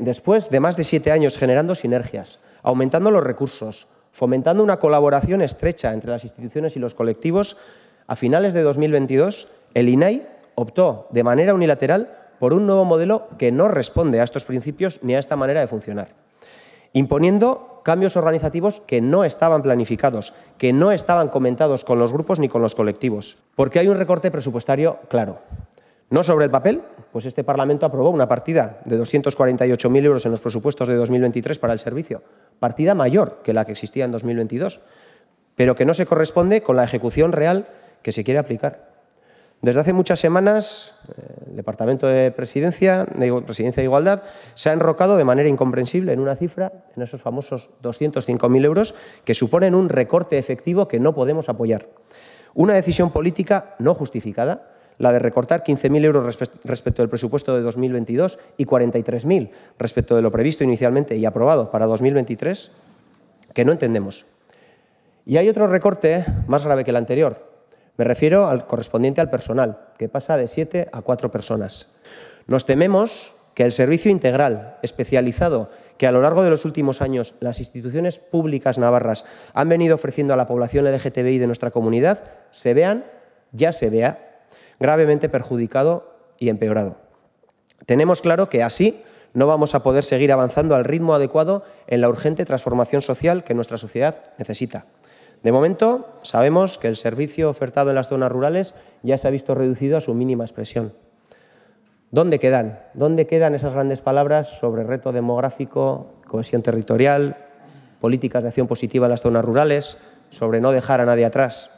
después de más de siete años generando sinergias, aumentando los recursos, fomentando una colaboración estrecha entre las instituciones y los colectivos, a finales de 2022 el INAI e optó de manera unilateral por un nuevo modelo que no responde a estos principios ni a esta manera de funcionar, imponiendo cambios organizativos que no estaban planificados, que no estaban comentados con los grupos ni con los colectivos, porque hay un recorte presupuestario claro. No sobre el papel, pues este Parlamento aprobó una partida de 248.000 euros en los presupuestos de 2023 para el servicio, partida mayor que la que existía en 2022, pero que no se corresponde con la ejecución real que se quiere aplicar. Desde hace muchas semanas, el Departamento de Presidencia, de Presidencia de Igualdad se ha enrocado de manera incomprensible en una cifra, en esos famosos 205.000 euros, que suponen un recorte efectivo que no podemos apoyar. Una decisión política no justificada, la de recortar 15.000 euros respecto del presupuesto de 2022 y 43.000 respecto de lo previsto inicialmente y aprobado para 2023, que no entendemos. Y hay otro recorte más grave que el anterior. Me refiero al correspondiente al personal, que pasa de 7 a 4 personas. Nos tememos que el servicio integral, especializado, que a lo largo de los últimos años las instituciones públicas navarras han venido ofreciendo a la población LGTBI de nuestra comunidad, se vean, ya se vea, gravemente perjudicado y empeorado. Tenemos claro que así no vamos a poder seguir avanzando al ritmo adecuado en la urgente transformación social que nuestra sociedad necesita. De momento, sabemos que el servicio ofertado en las zonas rurales ya se ha visto reducido a su mínima expresión. ¿Dónde quedan? ¿Dónde quedan esas grandes palabras sobre reto demográfico, cohesión territorial, políticas de acción positiva en las zonas rurales, sobre no dejar a nadie atrás?